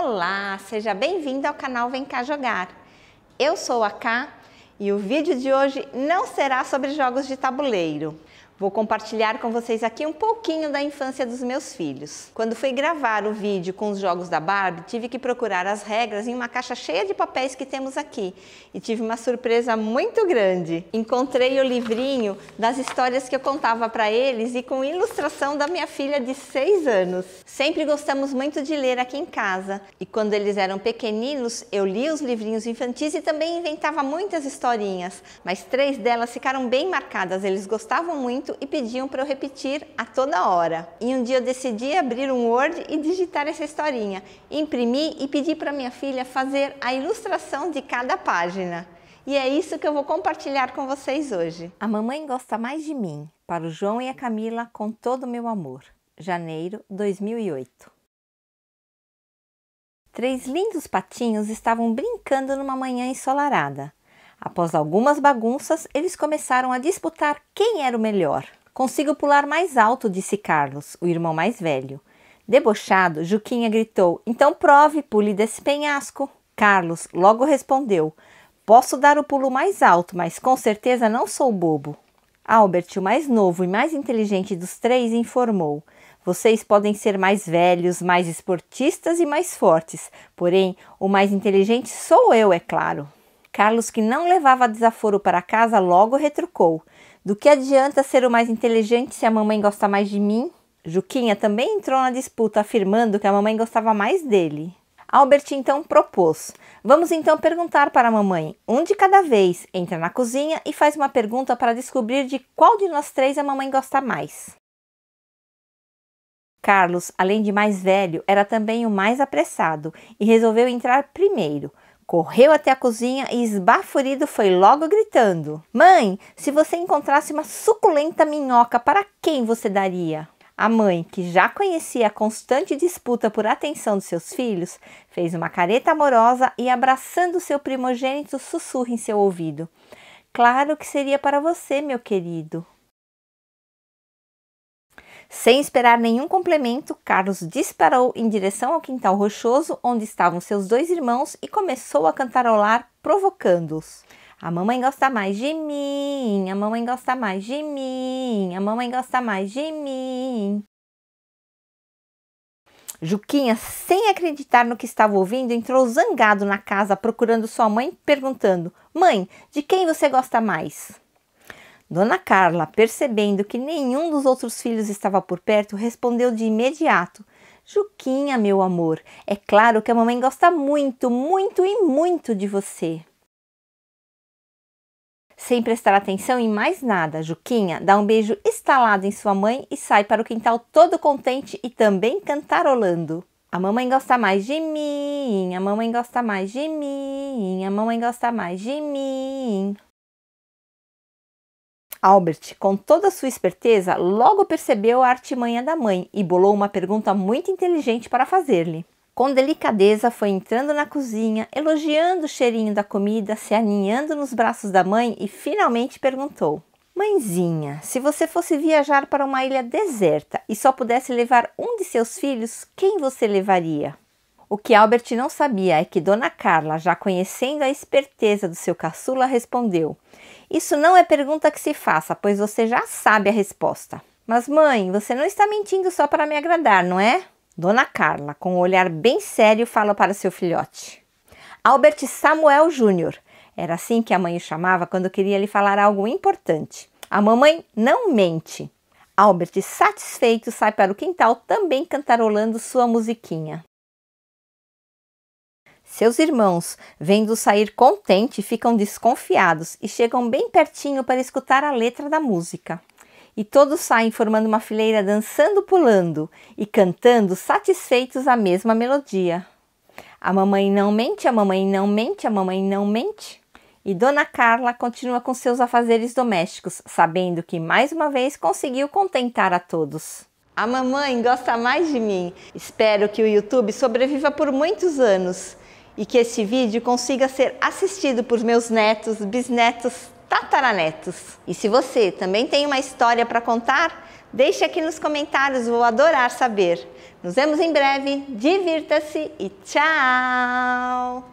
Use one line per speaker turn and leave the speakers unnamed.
Olá, seja bem-vindo ao canal Vem Cá Jogar. Eu sou a K e o vídeo de hoje não será sobre jogos de tabuleiro. Vou compartilhar com vocês aqui um pouquinho da infância dos meus filhos. Quando fui gravar o vídeo com os jogos da Barbie, tive que procurar as regras em uma caixa cheia de papéis que temos aqui e tive uma surpresa muito grande. Encontrei o livrinho das histórias que eu contava para eles e com ilustração da minha filha de 6 anos. Sempre gostamos muito de ler aqui em casa e quando eles eram pequeninos, eu li os livrinhos infantis e também inventava muitas historinhas, mas três delas ficaram bem marcadas. Eles gostavam muito muito e pediam para eu repetir a toda hora. E um dia eu decidi abrir um Word e digitar essa historinha, imprimi e pedi para minha filha fazer a ilustração de cada página. E é isso que eu vou compartilhar com vocês hoje. A mamãe gosta mais de mim, para o João e a Camila com todo o meu amor. Janeiro 2008. Três lindos patinhos estavam brincando numa manhã ensolarada. Após algumas bagunças, eles começaram a disputar quem era o melhor. Consigo pular mais alto, disse Carlos, o irmão mais velho. Debochado, Juquinha gritou: Então prove, pule desse penhasco. Carlos logo respondeu: Posso dar o pulo mais alto, mas com certeza não sou bobo. Albert, o mais novo e mais inteligente dos três, informou: Vocês podem ser mais velhos, mais esportistas e mais fortes, porém, o mais inteligente sou eu, é claro. Carlos, que não levava desaforo para casa, logo retrucou. Do que adianta ser o mais inteligente se a mamãe gosta mais de mim? Juquinha também entrou na disputa, afirmando que a mamãe gostava mais dele. Albert então propôs: Vamos então perguntar para a mamãe, um de cada vez, entra na cozinha e faz uma pergunta para descobrir de qual de nós três a mamãe gosta mais. Carlos, além de mais velho, era também o mais apressado e resolveu entrar primeiro. Correu até a cozinha e esbaforido foi logo gritando: Mãe, se você encontrasse uma suculenta minhoca, para quem você daria? A mãe, que já conhecia a constante disputa por atenção dos seus filhos, fez uma careta amorosa e, abraçando seu primogênito, sussurra em seu ouvido: Claro que seria para você, meu querido. Sem esperar nenhum complemento, Carlos disparou em direção ao quintal rochoso onde estavam seus dois irmãos e começou a cantarolar, provocando-os. A mamãe gosta mais de mim, a mamãe gosta mais de mim, a mamãe gosta mais de mim. Juquinha, sem acreditar no que estava ouvindo, entrou zangado na casa procurando sua mãe, perguntando: Mãe, de quem você gosta mais? Dona Carla, percebendo que nenhum dos outros filhos estava por perto, respondeu de imediato: Juquinha, meu amor, é claro que a mamãe gosta muito, muito e muito de você. Sem prestar atenção em mais nada, Juquinha dá um beijo estalado em sua mãe e sai para o quintal todo contente e também cantarolando. A mamãe gosta mais de mim, a mamãe gosta mais de mim, a mamãe gosta mais de mim. Albert, com toda sua esperteza, logo percebeu a artimanha da mãe e bolou uma pergunta muito inteligente para fazer-lhe. Com delicadeza foi entrando na cozinha, elogiando o cheirinho da comida, se aninhando nos braços da mãe e finalmente perguntou: Mãezinha, se você fosse viajar para uma ilha deserta e só pudesse levar um de seus filhos, quem você levaria? O que Albert não sabia é que Dona Carla, já conhecendo a esperteza do seu caçula, respondeu: Isso não é pergunta que se faça, pois você já sabe a resposta. Mas, mãe, você não está mentindo só para me agradar, não é? Dona Carla, com um olhar bem sério, fala para seu filhote. Albert Samuel Júnior. Era assim que a mãe o chamava quando queria lhe falar algo importante. A mamãe não mente. Albert, satisfeito, sai para o quintal também cantarolando sua musiquinha. Seus irmãos, vendo sair contente, ficam desconfiados e chegam bem pertinho para escutar a letra da música. E todos saem formando uma fileira dançando, pulando e cantando satisfeitos a mesma melodia. A mamãe não mente, a mamãe não mente, a mamãe não mente. E Dona Carla continua com seus afazeres domésticos, sabendo que mais uma vez conseguiu contentar a todos. A mamãe gosta mais de mim. Espero que o YouTube sobreviva por muitos anos e que este vídeo consiga ser assistido por meus netos, bisnetos, tataranetos. E se você também tem uma história para contar, deixe aqui nos comentários, vou adorar saber. Nos vemos em breve, divirta-se e tchau!